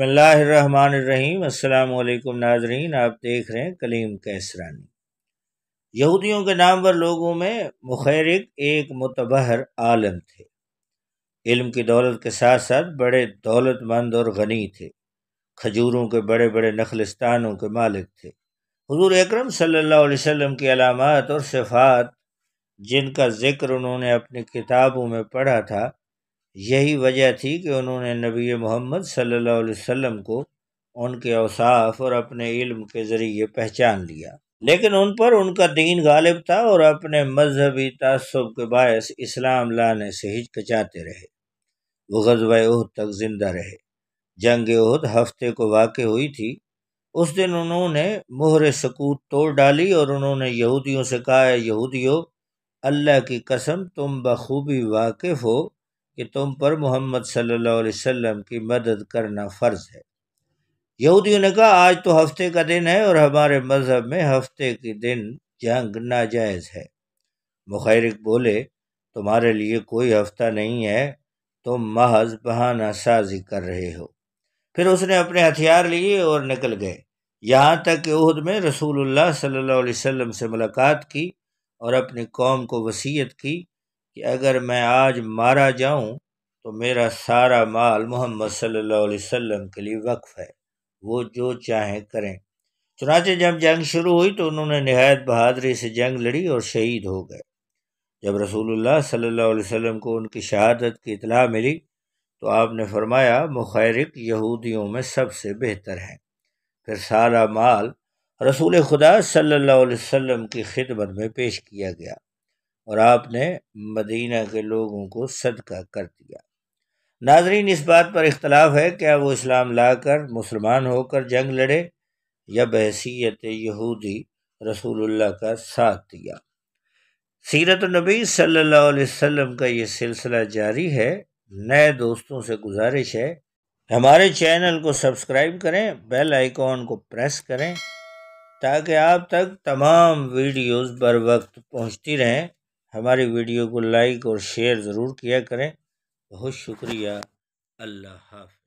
बसमीम अल्लाम नाजरीन आप देख रहे हैं कलीम कैसरानी यहूदियों के नाम पर लोगों में मुखरक एक मुतबहर आलम थे इल्म की दौलत के साथ साथ बड़े दौलतमंद और गनी थे खजूरों के बड़े बड़े नखलस्तानों के मालिक थे हजूर अक्रम सम की अलामत और सिफात जिनका ज़िक्र उन्होंने अपनी किताबों में पढ़ा था यही वजह थी कि उन्होंने नबी मोहम्मद सल्लल्लाहु अलैहि वसल्लम को उनके अवसाफ और अपने इल्म के ज़रिए पहचान लिया लेकिन उन पर उनका दीन गालिब था और अपने मजहबी तसब के बायस इस्लाम लाने से हिचकचाते रहे वो गजब उहद तक ज़िंदा रहे जंग उहद हफ्ते को वाक़ हुई थी उस दिन उन्होंने मोहर सकूत तोड़ डाली और उन्होंने यहूदियों से कहा यहूदियों अल्लाह की कसम तुम बखूबी वाकिफ़ हो कि तुम पर मोहम्मद सल्लल्लाहु अलैहि वसल्लम की मदद करना फ़र्ज है यहूदियों ने कहा आज तो हफ्ते का दिन है और हमारे मज़हब में हफ्ते के दिन जंग नाजायज़ है मुखरक बोले तुम्हारे लिए कोई हफ्ता नहीं है तुम महज बहाना साजी कर रहे हो फिर उसने अपने हथियार लिए और निकल गए यहाँ तक कि उहद में रसूलुल्लाह सल्लल्लाहु अलैहि वसल्लम से मुलाकात की और अपनी कौम को वसीयत की कि अगर मैं आज मारा जाऊं तो मेरा सारा माल मोहम्मद सल्लल्लाहु अलैहि वसल्लम के लिए वक्फ है वो जो चाहें करें चुनाचे जब जंग शुरू हुई तो उन्होंने नहायत बहादरी से जंग लड़ी और शहीद हो गए जब रसूलुल्लाह सल्लल्लाहु अलैहि वसल्लम को उनकी शहादत की इतला मिली तो आपने फरमाया मुखरक यहूदियों में सबसे बेहतर हैं फिर सारा माल रसूल खुदा सल्लल्लाहु अलैहि वसल्लम की खिदमत में पेश किया गया और आपने मदीना के लोगों को सदका कर दिया नाजरीन इस बात पर इख्तलाफ है क्या वो इस्लाम लाकर मुसलमान होकर जंग लड़े या बहसीत यहूदी रसूलुल्लाह का साथ दिया सीरत नबी सल्लल्लाहु अलैहि वसल्लम का ये सिलसिला जारी है नए दोस्तों से गुजारिश है हमारे चैनल को सब्सक्राइब करें बेल आइकॉन को प्रेस करें ताकि आप तक तमाम वीडियोस बर वक्त पहुँचती रहें हमारी वीडियो को लाइक और शेयर ज़रूर किया करें बहुत शुक्रिया अल्लाह हाफ